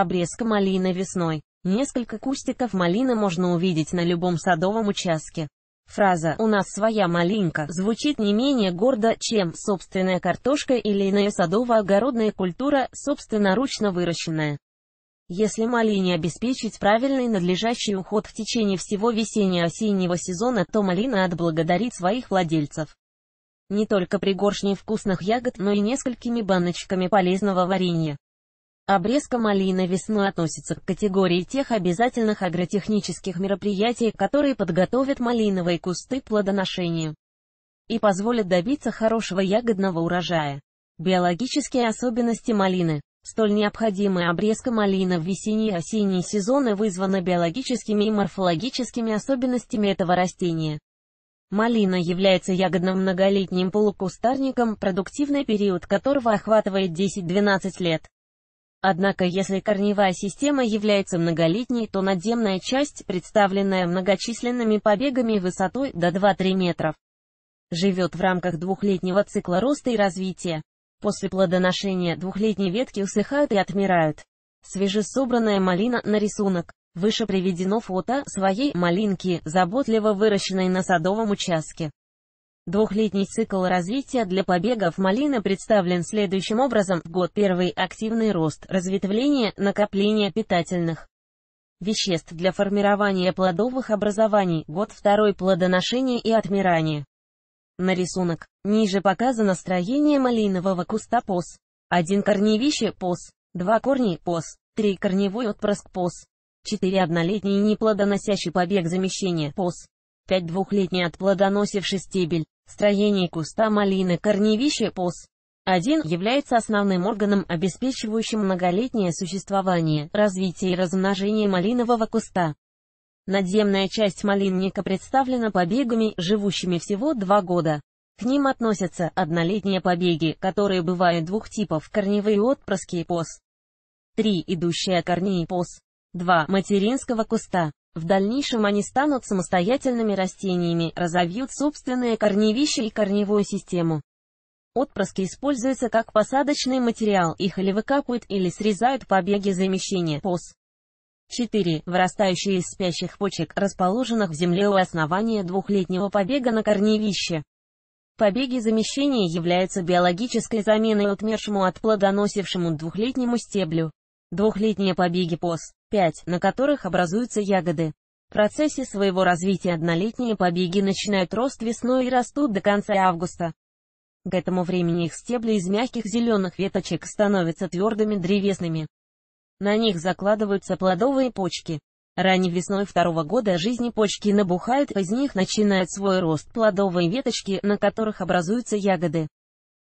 Обрезка малины весной. Несколько кустиков малины можно увидеть на любом садовом участке. Фраза «у нас своя малинка» звучит не менее гордо, чем «собственная картошка» или иная садово-огородная культура, собственноручно выращенная. Если малине обеспечить правильный надлежащий уход в течение всего весенне-осеннего сезона, то малина отблагодарит своих владельцев. Не только пригоршней вкусных ягод, но и несколькими баночками полезного варенья. Обрезка малины весной относится к категории тех обязательных агротехнических мероприятий, которые подготовят малиновые кусты к плодоношению и позволят добиться хорошего ягодного урожая. Биологические особенности малины Столь необходимая обрезка малины в весенний и осенний сезоны вызвана биологическими и морфологическими особенностями этого растения. Малина является ягодным многолетним полукустарником, продуктивный период которого охватывает 10-12 лет. Однако если корневая система является многолетней, то надземная часть, представленная многочисленными побегами высотой до 2-3 метров, живет в рамках двухлетнего цикла роста и развития. После плодоношения двухлетние ветки усыхают и отмирают. Свежесобранная малина на рисунок. Выше приведено фото своей малинки, заботливо выращенной на садовом участке. Двухлетний цикл развития для побегов малины представлен следующим образом. В год первый – активный рост, разветвление, накопление питательных веществ для формирования плодовых образований, год второй – плодоношение и отмирание. На рисунок. Ниже показано строение малинового куста ПОС. Один корневище – ПОС, два корни – ПОС, три корневой отпрыск – ПОС, четыре однолетний неплодоносящий побег замещения – ПОС. пять двухлетний отплодоносивший стебель, Строение куста малины корневище ПОС. 1 является основным органом, обеспечивающим многолетнее существование, развитие и размножение малинового куста. Надземная часть малинника представлена побегами, живущими всего два года. К ним относятся однолетние побеги, которые бывают двух типов – корневые отпрыски и ПОС. 3. Идущие корни и ПОС. 2. Материнского куста. В дальнейшем они станут самостоятельными растениями, разовьют собственные корневище и корневую систему. Отпрыски используются как посадочный материал, их или выкапывают, или срезают побеги замещения ПОС. 4. Вырастающие из спящих почек, расположенных в земле у основания двухлетнего побега на корневище. Побеги замещения являются биологической заменой отмершему от плодоносившему двухлетнему стеблю. Двухлетние побеги ПОС 5, на которых образуются ягоды. В процессе своего развития однолетние побеги начинают рост весной и растут до конца августа. К этому времени их стебли из мягких зеленых веточек становятся твердыми древесными. На них закладываются плодовые почки. Ранней весной второго года жизни почки набухают, из них начинает свой рост плодовые веточки, на которых образуются ягоды.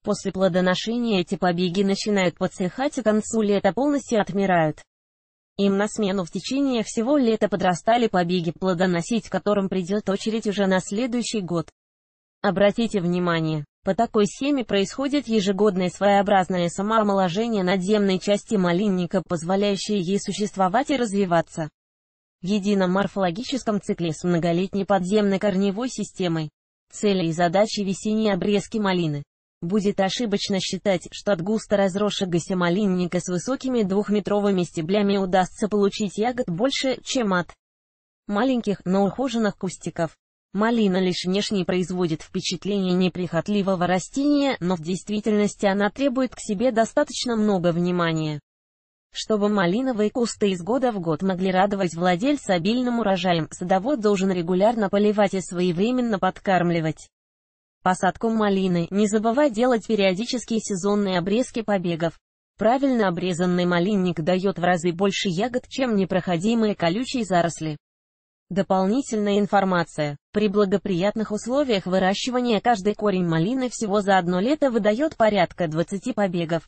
После плодоношения эти побеги начинают подсыхать и к концу лета полностью отмирают. Им на смену в течение всего лета подрастали побеги, плодоносить которым придет очередь уже на следующий год. Обратите внимание, по такой схеме происходит ежегодное своеобразное самоомоложение надземной части малинника, позволяющее ей существовать и развиваться. В едином морфологическом цикле с многолетней подземной корневой системой. Цели и задачи весенней обрезки малины. Будет ошибочно считать, что от густо разросшегося малинника с высокими двухметровыми стеблями удастся получить ягод больше, чем от маленьких, но ухоженных кустиков. Малина лишь внешне производит впечатление неприхотливого растения, но в действительности она требует к себе достаточно много внимания. Чтобы малиновые кусты из года в год могли радовать владельца обильным урожаем, садовод должен регулярно поливать и своевременно подкармливать посадку малины. Не забывай делать периодические сезонные обрезки побегов. Правильно обрезанный малинник дает в разы больше ягод, чем непроходимые колючие заросли. Дополнительная информация. При благоприятных условиях выращивания каждый корень малины всего за одно лето выдает порядка 20 побегов.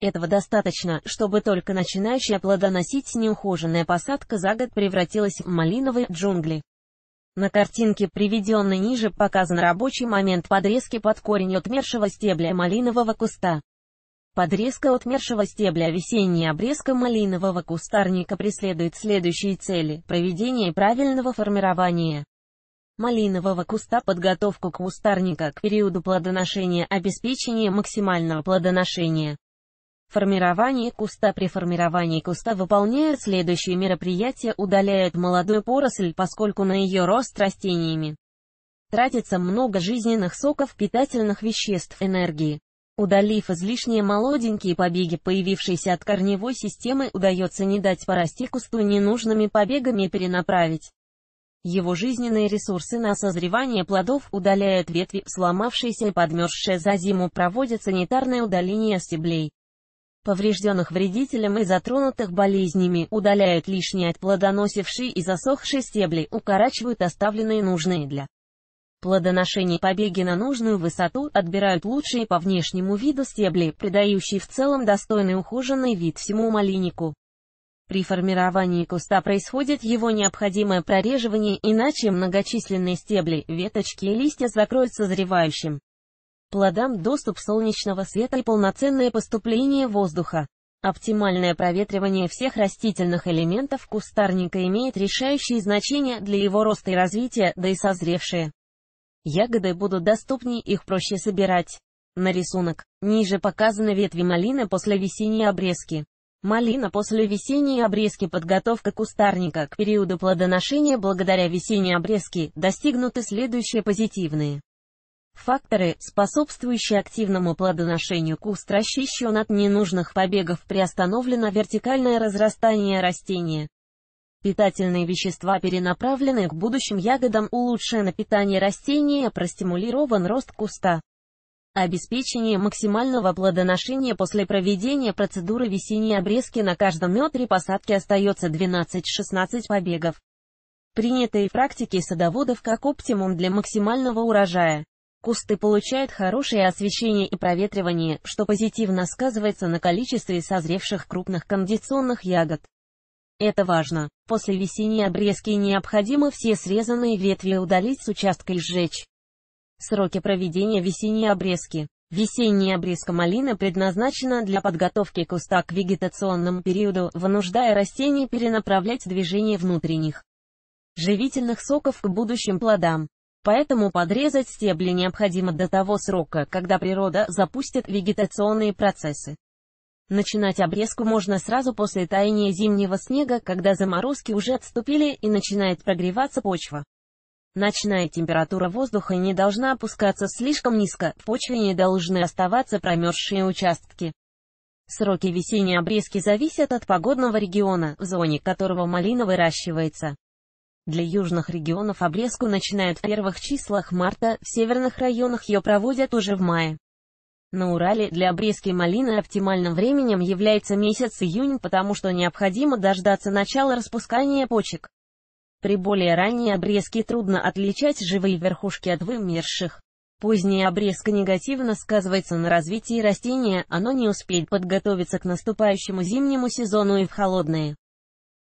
Этого достаточно, чтобы только начинающая плодоносить неухоженная посадка за год превратилась в малиновые джунгли. На картинке, приведенной ниже, показан рабочий момент подрезки под корень отмершего стебля малинового куста. Подрезка отмершего стебля весенней обрезка малинового кустарника преследует следующие цели – проведение правильного формирования малинового куста подготовку кустарника к периоду плодоношения, обеспечение максимального плодоношения. Формирование куста При формировании куста выполняют следующие мероприятия удаляют молодую поросль, поскольку на ее рост растениями тратится много жизненных соков, питательных веществ, энергии. Удалив излишние молоденькие побеги, появившиеся от корневой системы, удается не дать порасти кусту ненужными побегами и а перенаправить его жизненные ресурсы на созревание плодов, удаляют ветви, сломавшиеся и подмерзшие за зиму, проводят санитарное удаление стеблей поврежденных вредителем и затронутых болезнями, удаляют лишние от плодоносившие и засохшие стебли, укорачивают оставленные нужные для плодоношения побеги на нужную высоту, отбирают лучшие по внешнему виду стебли, придающие в целом достойный ухоженный вид всему малинику. При формировании куста происходит его необходимое прореживание, иначе многочисленные стебли, веточки и листья закроют созревающим плодам доступ солнечного света и полноценное поступление воздуха. Оптимальное проветривание всех растительных элементов кустарника имеет решающее значение для его роста и развития, да и созревшие. Ягоды будут доступнее, их проще собирать. На рисунок. Ниже показаны ветви малины после весенней обрезки. Малина после весенней обрезки подготовка кустарника к периоду плодоношения благодаря весенней обрезке достигнуты следующие позитивные. Факторы, способствующие активному плодоношению куст расчищен от ненужных побегов, приостановлено вертикальное разрастание растения. Питательные вещества перенаправлены к будущим ягодам, улучшено питание растения, простимулирован рост куста. Обеспечение максимального плодоношения после проведения процедуры весенней обрезки на каждом метре посадки остается 12-16 побегов. Принятые практики садоводов как оптимум для максимального урожая. Кусты получают хорошее освещение и проветривание, что позитивно сказывается на количестве созревших крупных кондиционных ягод. Это важно. После весенней обрезки необходимо все срезанные ветви удалить с участка и сжечь. Сроки проведения весенней обрезки. Весенняя обрезка малины предназначена для подготовки куста к вегетационному периоду, вынуждая растение перенаправлять движение внутренних живительных соков к будущим плодам. Поэтому подрезать стебли необходимо до того срока, когда природа запустит вегетационные процессы. Начинать обрезку можно сразу после таяния зимнего снега, когда заморозки уже отступили и начинает прогреваться почва. Ночная температура воздуха не должна опускаться слишком низко, в почве не должны оставаться промерзшие участки. Сроки весенней обрезки зависят от погодного региона, в зоне которого малина выращивается. Для южных регионов обрезку начинают в первых числах марта, в северных районах ее проводят уже в мае. На Урале для обрезки малины оптимальным временем является месяц июнь, потому что необходимо дождаться начала распускания почек. При более ранней обрезке трудно отличать живые верхушки от вымерших. Поздняя обрезка негативно сказывается на развитии растения, оно не успеет подготовиться к наступающему зимнему сезону и в холодные.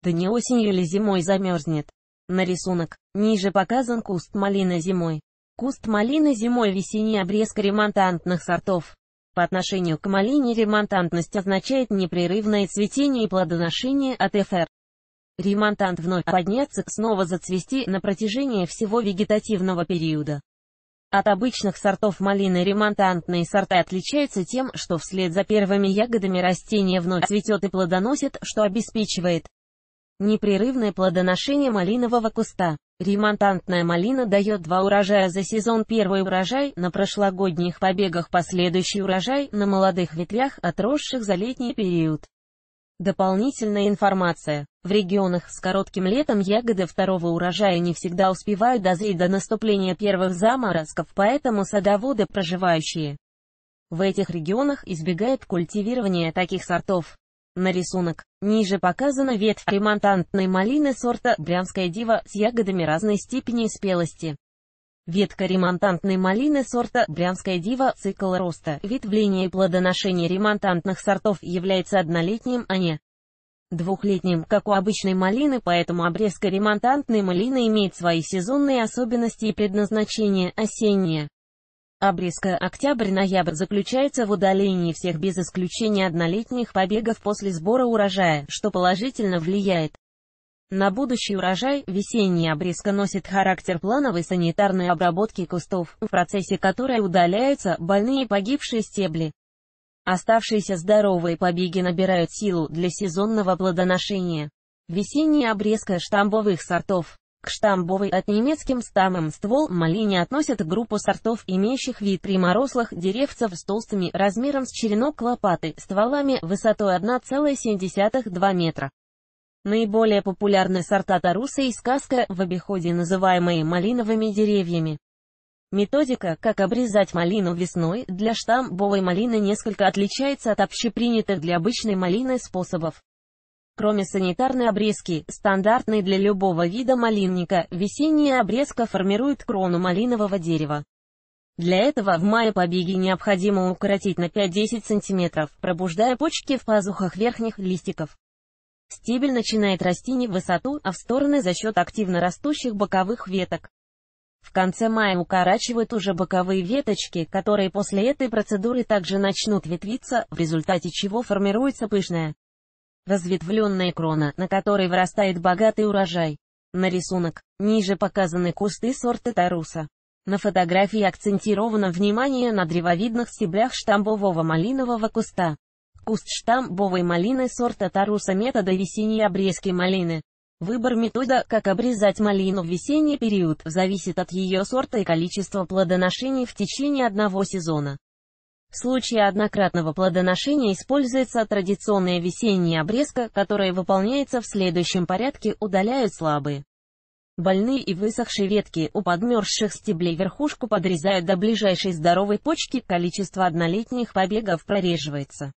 Да не осенью или зимой замерзнет. На рисунок ниже показан куст малины зимой. Куст малины зимой весенний обрезка ремонтантных сортов. По отношению к малине ремонтантность означает непрерывное цветение и плодоношение от ФР. Ремонтант вновь подняться, снова зацвести на протяжении всего вегетативного периода. От обычных сортов малины ремонтантные сорта отличаются тем, что вслед за первыми ягодами растение вновь цветет и плодоносит, что обеспечивает Непрерывное плодоношение малинового куста. Ремонтантная малина дает два урожая за сезон. Первый урожай на прошлогодних побегах, последующий урожай на молодых ветвях, отросших за летний период. Дополнительная информация. В регионах с коротким летом ягоды второго урожая не всегда успевают дозреть до наступления первых заморозков, поэтому садоводы, проживающие в этих регионах, избегают культивирования таких сортов. На рисунок. Ниже показана ветвь ремонтантной малины сорта «Брянская дива» с ягодами разной степени спелости. Ветка ремонтантной малины сорта «Брянская дива» цикл роста, ветвление и плодоношение ремонтантных сортов является однолетним, а не двухлетним, как у обычной малины, поэтому обрезка ремонтантной малины имеет свои сезонные особенности и предназначение, осеннее. Обрезка октябрь-ноябрь заключается в удалении всех без исключения однолетних побегов после сбора урожая, что положительно влияет на будущий урожай весенняя обрезка носит характер плановой санитарной обработки кустов, в процессе которой удаляются больные и погибшие стебли. Оставшиеся здоровые побеги набирают силу для сезонного плодоношения. Весенняя обрезка штамбовых сортов к штамбовой от немецким стамом ствол малини относят группу сортов, имеющих вид пряморослых деревцев с толстыми, размером с черенок лопаты, стволами высотой 1,7-2 метра. Наиболее популярны сорта таруса и сказка, в обиходе называемые малиновыми деревьями. Методика, как обрезать малину весной, для штамбовой малины несколько отличается от общепринятых для обычной малины способов. Кроме санитарной обрезки, стандартной для любого вида малинника, весенняя обрезка формирует крону малинового дерева. Для этого в мае побеги необходимо укоротить на 5-10 см, пробуждая почки в пазухах верхних листиков. Стебель начинает расти не в высоту, а в стороны за счет активно растущих боковых веток. В конце мая укорачивают уже боковые веточки, которые после этой процедуры также начнут ветвиться, в результате чего формируется пышная, разветвленная крона, на которой вырастает богатый урожай. На рисунок, ниже показаны кусты сорта таруса. На фотографии акцентировано внимание на древовидных стеблях штамбового малинового куста. Куст штамбовой малины сорта таруса метода весенней обрезки малины. Выбор метода, как обрезать малину в весенний период, зависит от ее сорта и количества плодоношений в течение одного сезона. В случае однократного плодоношения используется традиционная весенняя обрезка, которая выполняется в следующем порядке, удаляют слабые, больные и высохшие ветки, у подмерзших стеблей верхушку подрезают до ближайшей здоровой почки, количество однолетних побегов прореживается.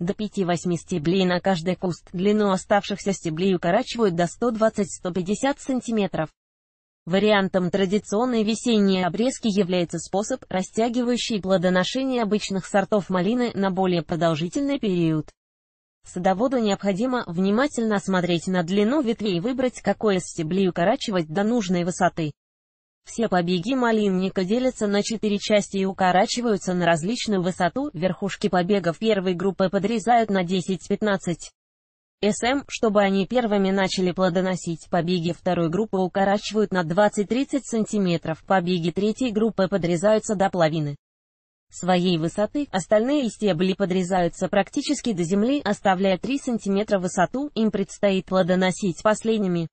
До 5-8 стеблей на каждый куст, длину оставшихся стеблей укорачивают до 120-150 см. Вариантом традиционной весенней обрезки является способ, растягивающий плодоношение обычных сортов малины на более продолжительный период. Садоводу необходимо внимательно осмотреть на длину ветвей и выбрать, какое из стеблей укорачивать до нужной высоты. Все побеги малинника делятся на четыре части и укорачиваются на различную высоту, верхушки побегов первой группы подрезают на 10-15 СМ, чтобы они первыми начали плодоносить. Побеги второй группы укорачивают на 20-30 см, побеги третьей группы подрезаются до половины своей высоты, остальные стебли подрезаются практически до земли, оставляя 3 см высоту, им предстоит плодоносить последними.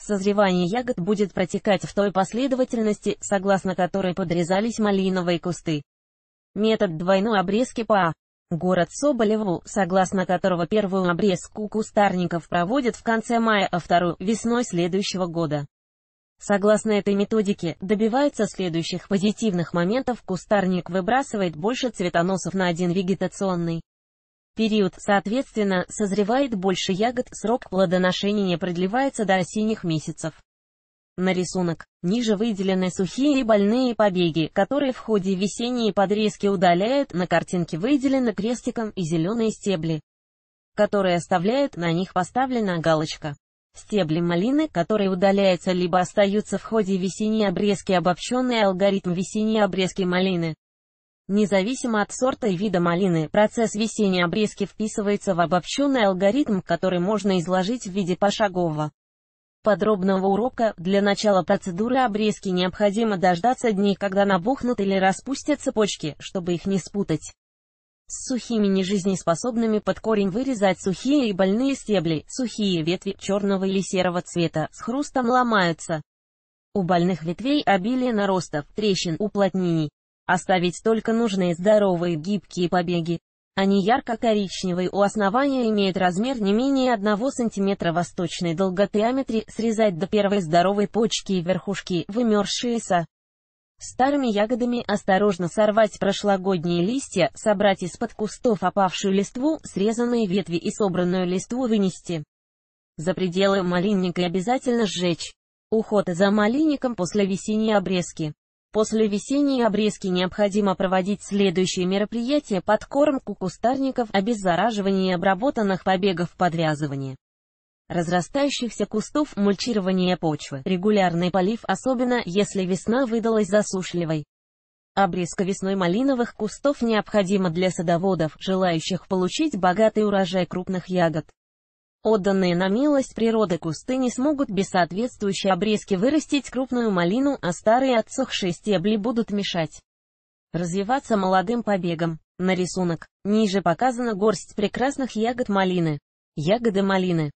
Созревание ягод будет протекать в той последовательности, согласно которой подрезались малиновые кусты. Метод двойной обрезки ПА Город Соболеву, согласно которого первую обрезку кустарников проводят в конце мая, а вторую – весной следующего года. Согласно этой методике, добивается следующих позитивных моментов кустарник выбрасывает больше цветоносов на один вегетационный период, соответственно, созревает больше ягод, срок плодоношения продлевается до осенних месяцев. На рисунок ниже выделены сухие и больные побеги, которые в ходе весенней подрезки удаляют, на картинке выделены крестиком и зеленые стебли, которые оставляют, на них поставлена галочка. Стебли малины, которые удаляются либо остаются в ходе весенней обрезки обобщенный алгоритм весенней обрезки малины. Независимо от сорта и вида малины, процесс весенней обрезки вписывается в обобщенный алгоритм, который можно изложить в виде пошагового подробного урока, для начала процедуры обрезки необходимо дождаться дней, когда набухнут или распустятся почки, чтобы их не спутать. С сухими нежизнеспособными под корень вырезать сухие и больные стебли, сухие ветви черного или серого цвета, с хрустом ломаются. У больных ветвей обилие наростов, трещин, уплотнений. Оставить только нужные здоровые гибкие побеги. Они ярко-коричневые, у основания имеют размер не менее 1 см восточной долготриаметре, срезать до первой здоровой почки и верхушки, вымерзшиеся. Старыми ягодами осторожно сорвать прошлогодние листья, собрать из-под кустов опавшую листву, срезанные ветви и собранную листву вынести. За пределы малинника обязательно сжечь. Уход за малинником после весенней обрезки. После весенней обрезки необходимо проводить следующие мероприятия подкормку кустарников, обеззараживание обработанных побегов, подвязывание разрастающихся кустов, мульчирование почвы, регулярный полив, особенно если весна выдалась засушливой. Обрезка весной малиновых кустов необходима для садоводов, желающих получить богатый урожай крупных ягод. Отданные на милость природы кусты не смогут без соответствующей обрезки вырастить крупную малину, а старые отсохшие стебли будут мешать развиваться молодым побегом. На рисунок ниже показана горсть прекрасных ягод малины. Ягоды малины